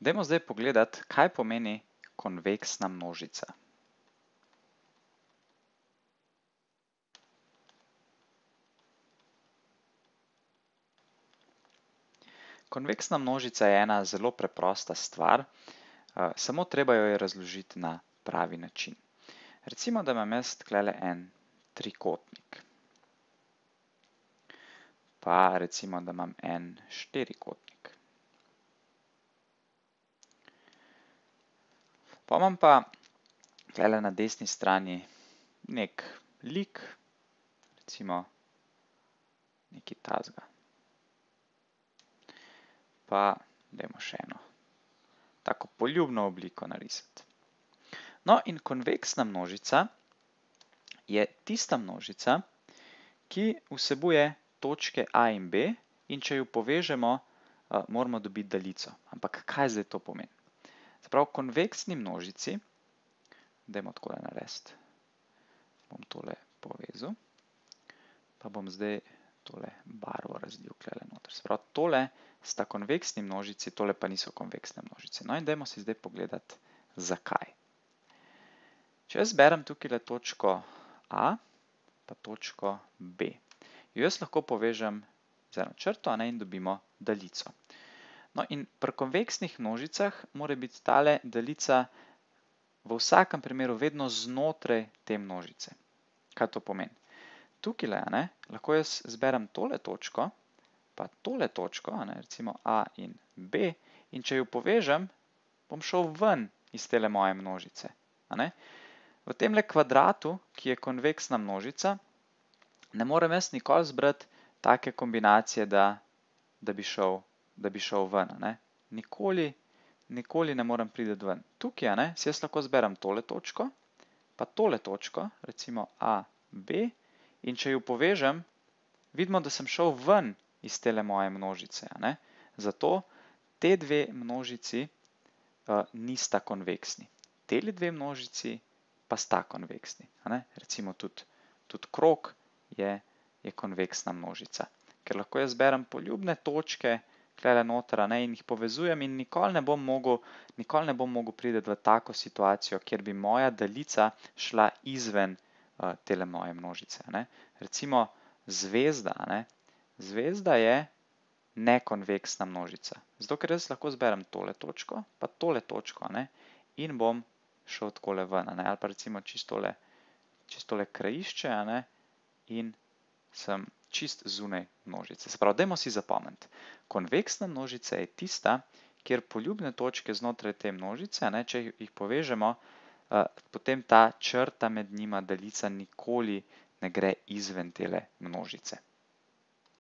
Dajmo zdaj pogledati, kaj pomeni konveksna množica. Konveksna množica je ena zelo preprosta stvar, samo treba jo je razložiti na pravi način. Recimo, da imam jaz tukaj en trikotnik, pa recimo, da imam en štirikotnik. Pa imam pa tukaj na desni strani nek lik, recimo neki tazga. Pa dajmo še eno tako poljubno obliko narisati. No in konveksna množica je tista množica, ki vsebuje točke A in B in če jo povežemo, eh, moramo dobiti delico. Ampak kaj zdaj to pomeni? prav konveksni množici, dajmo takole narediti, bom tole povezal, pa bom zdaj tole barvo razljukljala noter. Se pravi, tole sta konveksni množici, tole pa niso konveksne množice. No in dajmo si zdaj pogledati, zakaj. Če jaz berem tukaj točko A, pa točko B, jo jaz lahko povežem z eno črto in dobimo daljico. No, in pri konveksnih množicah mora biti tale delica v vsakem primeru vedno znotraj te množice. Kaj to pomeni? Tukaj le, ne, lahko jaz zberem tole točko, pa tole točko, ne, recimo A in B, in če jo povežem, bom šel ven iz tele moje množice. Ne. V temle kvadratu, ki je konveksna množica, ne morem jaz nikoli zbrati take kombinacije, da, da bi šel ven da bi šel ven. Ne? Nikoli, nikoli ne morem prideti ven. Tukaj ne? si jaz lahko zberem tole točko, pa tole točko, recimo A, B, in če jo povežem, vidimo, da sem šel ven iz tele moje množice. Ne? Zato te dve množici uh, nista konveksni. Teli dve množici pa sta konveksni. Ne? Recimo tudi, tudi krok je, je konveksna množica. Ker lahko jaz berem poljubne točke, tukaj notra ne, in jih povezujem in nikoli ne bom mogel, nikoli ne bom mogel prideti v tako situacijo, kjer bi moja delica šla izven uh, tele moje množice. Ne. Recimo zvezda, ne. zvezda je nekonveksna množica. Zato, ker jaz lahko zberem tole točko, pa tole točko ne, in bom šel takole ven. Ne. Ali pa recimo čistole, čistole krajišče ne, in sem vsega čist zunaj množice. Se pravi, dajmo si zapomenti. Konveksna množica je tista, kjer poljubne točke znotraj te množice, če jih povežemo, potem ta črta med njima delica nikoli ne gre izven tele množice.